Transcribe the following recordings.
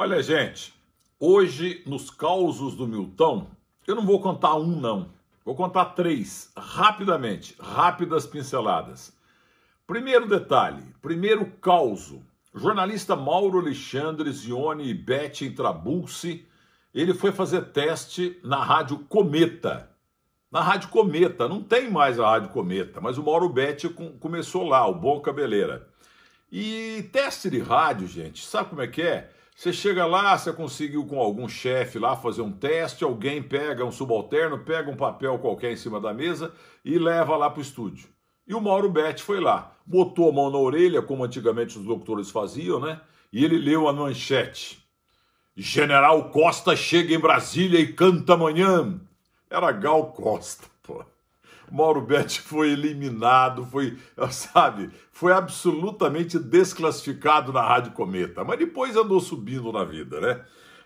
Olha, gente, hoje nos causos do Milton, eu não vou contar um, não. Vou contar três, rapidamente, rápidas pinceladas. Primeiro detalhe, primeiro causo. jornalista Mauro Alexandre Zione e Betty Trabulsi, ele foi fazer teste na Rádio Cometa. Na Rádio Cometa, não tem mais a Rádio Cometa, mas o Mauro Betty começou lá, o Bom Cabeleira. E teste de rádio, gente, sabe como é que é? Você chega lá, você conseguiu com algum chefe lá fazer um teste, alguém pega um subalterno, pega um papel qualquer em cima da mesa e leva lá para o estúdio. E o Mauro Betti foi lá, botou a mão na orelha, como antigamente os locutores faziam, né? E ele leu a manchete. General Costa chega em Brasília e canta amanhã. Era Gal Costa, pô. Mauro Betti foi eliminado, foi, sabe, foi absolutamente desclassificado na Rádio Cometa, mas depois andou subindo na vida, né?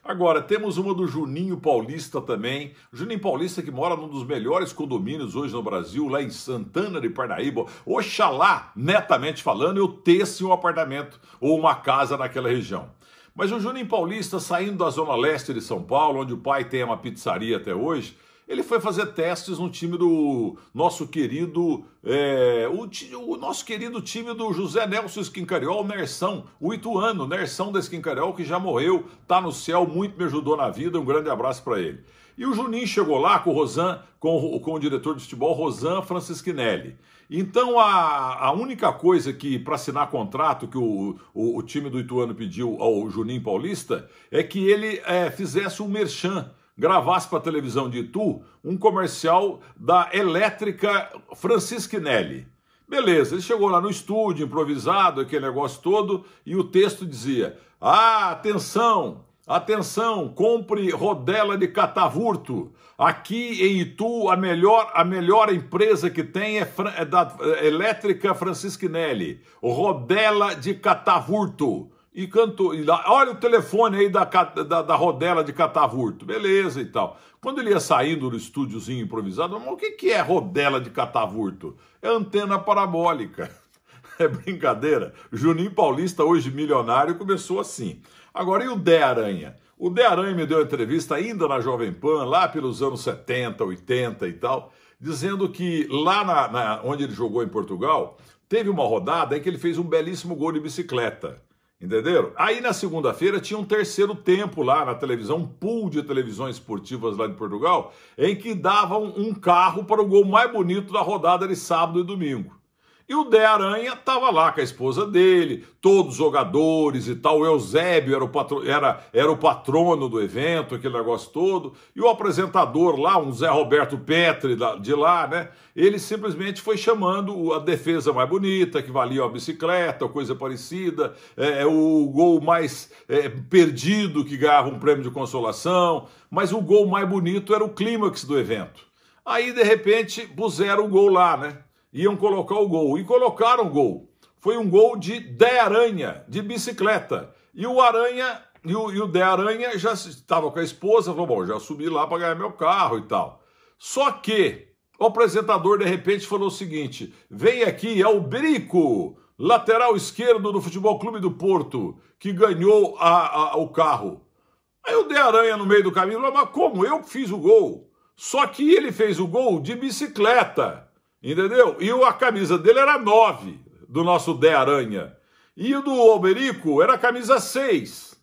Agora, temos uma do Juninho Paulista também. Juninho Paulista que mora num dos melhores condomínios hoje no Brasil, lá em Santana de Parnaíba. Oxalá, netamente falando, eu tesse um apartamento ou uma casa naquela região. Mas o Juninho Paulista, saindo da zona leste de São Paulo, onde o pai tem uma pizzaria até hoje, ele foi fazer testes no time do nosso querido, é, o, o, nosso querido time do José Nelson Esquincariol, Nersão, o Ituano, Nersão da Esquincariol, que já morreu, tá no céu, muito me ajudou na vida, um grande abraço para ele. E o Juninho chegou lá com o Rosan, com, com o diretor de futebol, Rosan Francisquinelli. Então, a, a única coisa que, para assinar contrato, que o, o, o, time do Ituano pediu ao Juninho Paulista, é que ele é, fizesse um merchan gravasse para a televisão de Itu um comercial da elétrica Francisquinelli. Beleza, ele chegou lá no estúdio, improvisado, aquele negócio todo, e o texto dizia: Ah, atenção! Atenção, compre rodela de catavurto. Aqui em Itu, a melhor, a melhor empresa que tem é, é da é, Elétrica Francisquinelli. Rodela de catavurto e cantou. E lá, olha o telefone aí da, da, da, rodela de catavurto. Beleza e então. tal. Quando ele ia saindo do estúdiozinho improvisado, o que, que é rodela de catavurto? É antena parabólica. É brincadeira. Juninho Paulista, hoje milionário, começou assim. Agora, e o Dé Aranha? O Dé Aranha me deu uma entrevista ainda na Jovem Pan, lá pelos anos 70, 80 e tal, dizendo que lá na, na onde ele jogou em Portugal, teve uma rodada em que ele fez um belíssimo gol de bicicleta. Entenderam? Aí na segunda-feira tinha um terceiro tempo lá na televisão, um pool de televisões esportivas lá de Portugal, em que davam um carro para o gol mais bonito da rodada de sábado e domingo. E o Dé Aranha estava lá com a esposa dele, todos os jogadores e tal. O Eusébio era o, patro, era, era o patrono do evento, aquele negócio todo. E o apresentador lá, um Zé Roberto Petri de lá, né? Ele simplesmente foi chamando a defesa mais bonita, que valia a bicicleta, coisa parecida, é, é, o gol mais é, perdido que ganhava um prêmio de consolação. Mas o gol mais bonito era o clímax do evento. Aí, de repente, puseram o gol lá, né? iam colocar o gol. E colocaram o gol. Foi um gol de Dé Aranha, de bicicleta. E o Aranha, e o, e o Dé Aranha já estava com a esposa, falou: bom, já subi lá para ganhar meu carro e tal. Só que o apresentador, de repente, falou o seguinte: vem aqui, é o Brico, lateral esquerdo do Futebol Clube do Porto, que ganhou a, a, o carro. Aí o De Aranha, no meio do caminho, falou: mas como? Eu fiz o gol. Só que ele fez o gol de bicicleta. Entendeu? E a camisa dele era 9, do nosso Dé Aranha. E o do Alberico era camisa 6.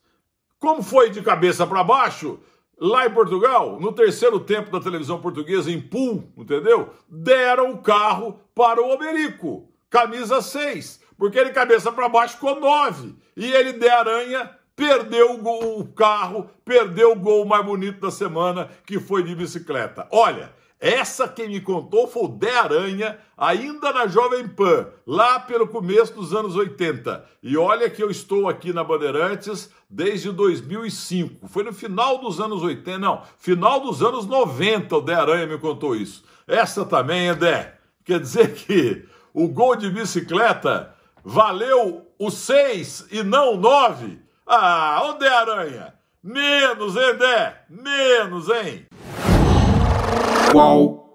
Como foi de cabeça para baixo, lá em Portugal, no terceiro tempo da televisão portuguesa, em Pool, entendeu? Deram o carro para o Alberico, camisa 6. Porque ele cabeça para baixo ficou 9. E ele, Dé Aranha, perdeu o, gol, o carro, perdeu o gol mais bonito da semana, que foi de bicicleta. Olha, essa quem me contou foi o Dé Aranha, ainda na Jovem Pan, lá pelo começo dos anos 80. E olha que eu estou aqui na Bandeirantes desde 2005. Foi no final dos anos 80, não, final dos anos 90 o Dé Aranha me contou isso. Essa também é Dé. Quer dizer que o gol de bicicleta valeu o 6 e não o 9? Ah, o De Aranha? Menos, hein, Dé? Menos, hein? Qual?